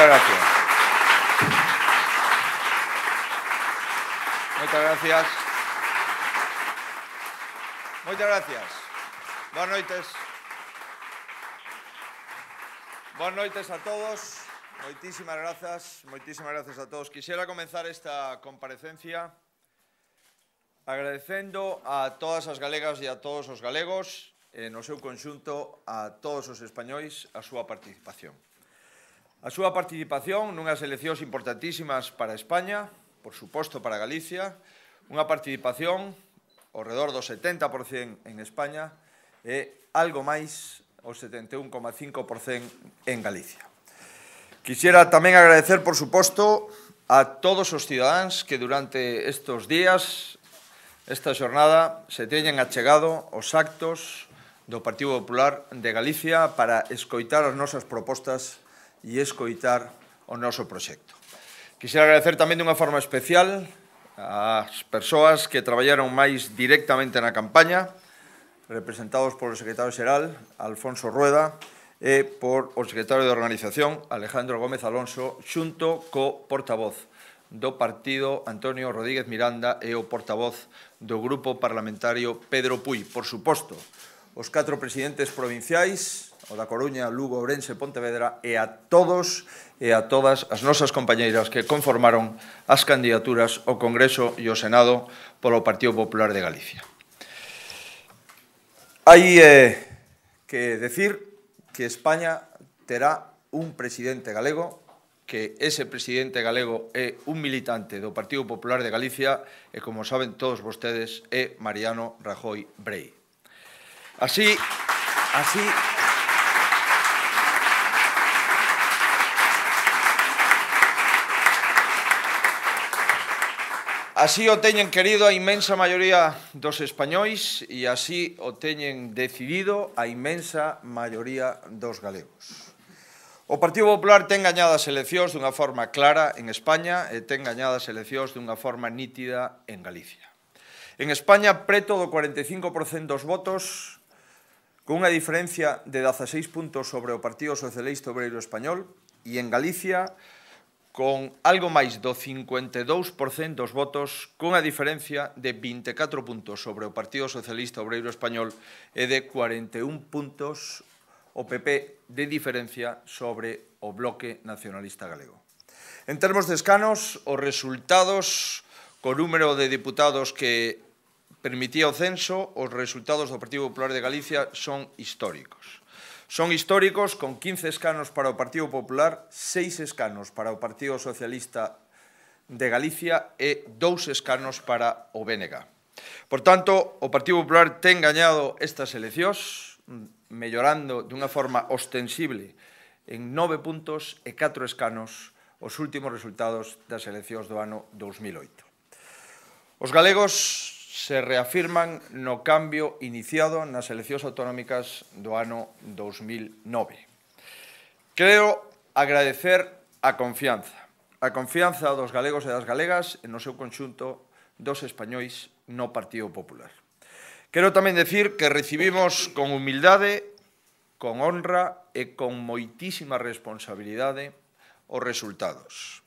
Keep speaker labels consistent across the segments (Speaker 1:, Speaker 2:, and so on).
Speaker 1: Moitas gracias. Moitas gracias. Moitas gracias. Boas noites. Boas noites a todos. Moitísimas grazas, moitísimas grazas a todos. Quixera comenzar esta comparecencia agradecendo a todas as galegas e a todos os galegos, e no seu conxunto a todos os españois, a súa participación. A súa participación nunhas eleccións importantísimas para España, por suposto para Galicia, unha participación ao redor do 70% en España e algo máis o 71,5% en Galicia. Quixera tamén agradecer, por suposto, a todos os cidadáns que durante estes días, esta xornada, se teñen achegado os actos do Partido Popular de Galicia para escoitar as nosas propostas e escoitar o noso proxecto. Quixera agradecer tamén dunha forma especial ás persoas que traballaron máis directamente na campaña, representados polo secretario xeral, Alfonso Rueda, e por o secretario de organización, Alejandro Gómez Alonso, xunto co portavoz do partido Antonio Rodríguez Miranda e o portavoz do grupo parlamentario Pedro Puy. Por suposto, os catro presidentes provinciais, o da Coruña, Lugo, Ourense, Pontevedra e a todos e a todas as nosas compañeiras que conformaron as candidaturas ao Congreso e ao Senado polo Partido Popular de Galicia. Hai eh, que decir que España terá un presidente galego que ese presidente galego é un militante do Partido Popular de Galicia e, como saben todos vostedes, é Mariano Rajoy Brei. Así, así Así o teñen querido a inmensa maioría dos españois e así o teñen decidido a inmensa maioría dos galegos. O Partido Popular ten gañadas eleccións dunha forma clara en España e ten gañadas eleccións dunha forma nítida en Galicia. En España, preto do 45% dos votos, con unha diferencia de 16 puntos sobre o Partido Socialista Obreiro Español, e en Galicia, con algo máis do 52% dos votos, cunha diferencia de 24 puntos sobre o Partido Socialista Obreiro Español e de 41 puntos o PP de diferencia sobre o Bloque Nacionalista Galego. En termos de escanos, os resultados co número de diputados que permitía o censo, os resultados do Partido Popular de Galicia son históricos. Son históricos con 15 escanos para o Partido Popular, 6 escanos para o Partido Socialista de Galicia e 2 escanos para o BNG. Por tanto, o Partido Popular ten gañado estas eleccións, mm, mellorando dunha forma ostensible en 9 puntos e 4 escanos os últimos resultados das eleccións do ano 2008. Os galegos se reafirman no cambio iniciado nas eleccións autonómicas do ano 2009. Creo agradecer a confianza, a confianza dos galegos e das galegas e no seu conxunto dos españois no Partido Popular. Quero tamén decir que recibimos con humildade, con honra e con moitísima responsabilidade os resultados.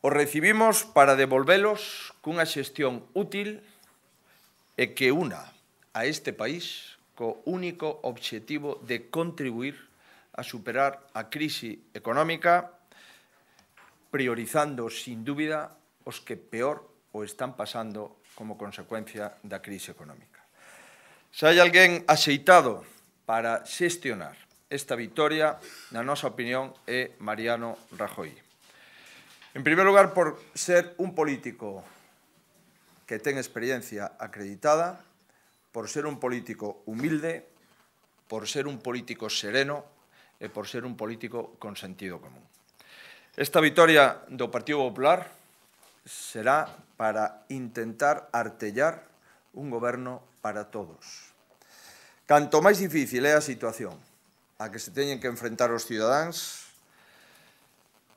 Speaker 1: Os recibimos para devolvelos cunha xestión útil e que una a este país co único obxectivo de contribuir a superar a crise económica priorizando, sin dúbida, os que peor o están pasando como consecuencia da crise económica. Se hai alguén axeitado para xestionar esta vitoria, na nosa opinión, é Mariano Rajoy. En primer lugar, por ser un político que ten experiencia acreditada, por ser un político humilde, por ser un político sereno e por ser un político con sentido común. Esta vitoria do Partido Popular será para intentar artellar un goberno para todos. Canto máis difícil é a situación a que se teñen que enfrentar os cidadáns,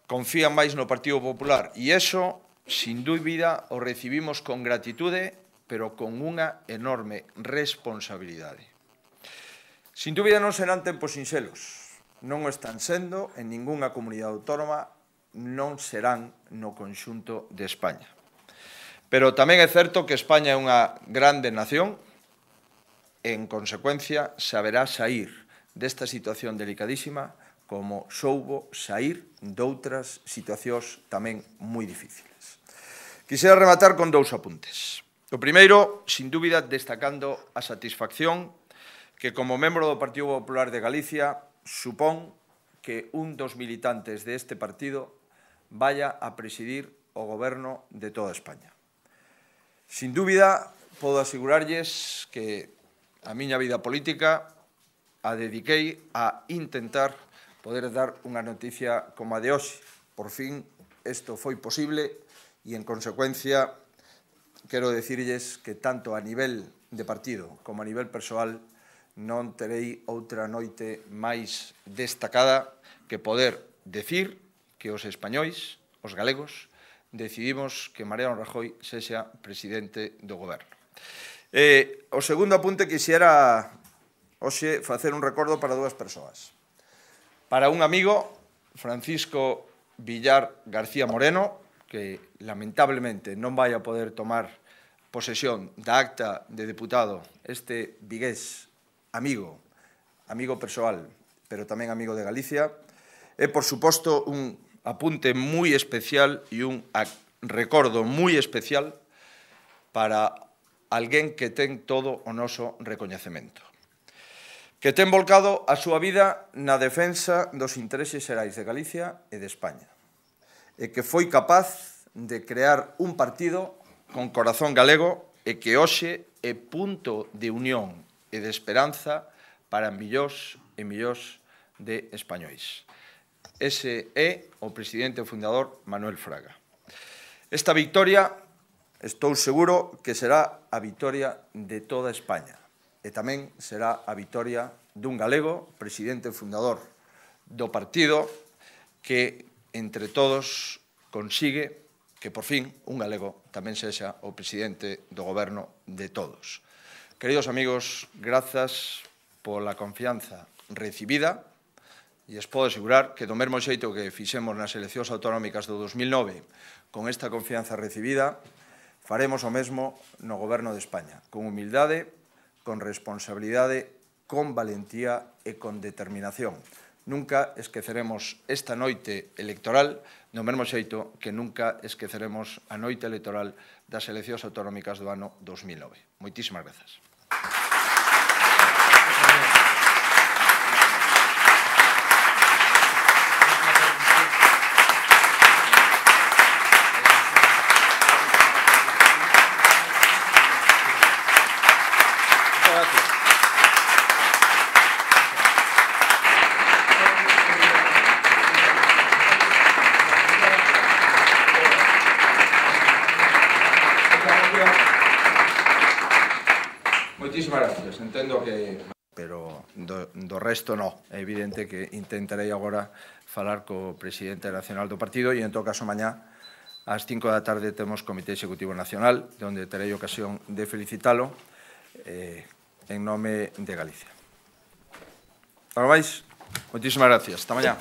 Speaker 1: confían máis no Partido Popular e eso, sin dúbida, o recibimos con gratitude, pero con unha enorme responsabilidade. Sin dúbida non serán tempos sinxelos, non o están sendo en ningunha comunidade autónoma, non serán no conxunto de España. Pero tamén é certo que España é unha grande nación, en consecuencia saberá sair desta situación delicadísima como soubo sair doutras situacións tamén moi difíciles. Quisera rematar con dous apuntes. O primeiro, sin dúbida, destacando a satisfacción que como membro do Partido Popular de Galicia supón que un dos militantes deste partido vaya a presidir o goberno de toda España. Sin dúbida, podo asegurarlles que a miña vida política a dediquei a intentar poder dar unha noticia como a de hoxe. Por fin, isto foi posible e, en consecuencia, quero decirles que tanto a nivel de partido como a nivel persoal non terei outra noite máis destacada que poder decir que os españois, os galegos, decidimos que Mariano Rajoy sexa presidente do goberno. Eh, o segundo apunte quixera hoxe facer un recordo para dúas persoas. Para un amigo, Francisco Villar García Moreno, que lamentablemente non vai a poder tomar posesión da acta de deputado este vigués amigo, amigo persoal, pero tamén amigo de Galicia, é, por suposto, un apunte moi especial e un recordo moi especial para alguén que ten todo o noso recoñecemento que ten volcado a súa vida na defensa dos intereses xerais de Galicia e de España, e que foi capaz de crear un partido con corazón galego e que hoxe é punto de unión e de esperanza para millóns e millóns de españois. Ese é o presidente e fundador Manuel Fraga. Esta victoria estou seguro que será a victoria de toda España e tamén será a vitoria dun galego, presidente e fundador do partido, que entre todos consigue que por fin un galego tamén sexa o presidente do goberno de todos. Queridos amigos, grazas pola confianza recibida e es podo asegurar que do mesmo xeito que fixemos nas eleccións autonómicas do 2009 con esta confianza recibida, faremos o mesmo no goberno de España, con humildade con responsabilidade, con valentía e con determinación. Nunca esqueceremos esta noite electoral, no mesmo xeito que nunca esqueceremos a noite electoral das eleccións autonómicas do ano 2009. Moitísimas grazas. Iglesia. Moitísimas gracias. Entendo que pero do, do resto no. É evidente que intentarei agora falar co presidente nacional do partido e, en todo caso, mañá ás 5 da tarde temos Comité Executivo Nacional, onde terei ocasión de felicitalo eh, en nome de Galicia. Agora máis, moitísimas gracias. Hasta mañá.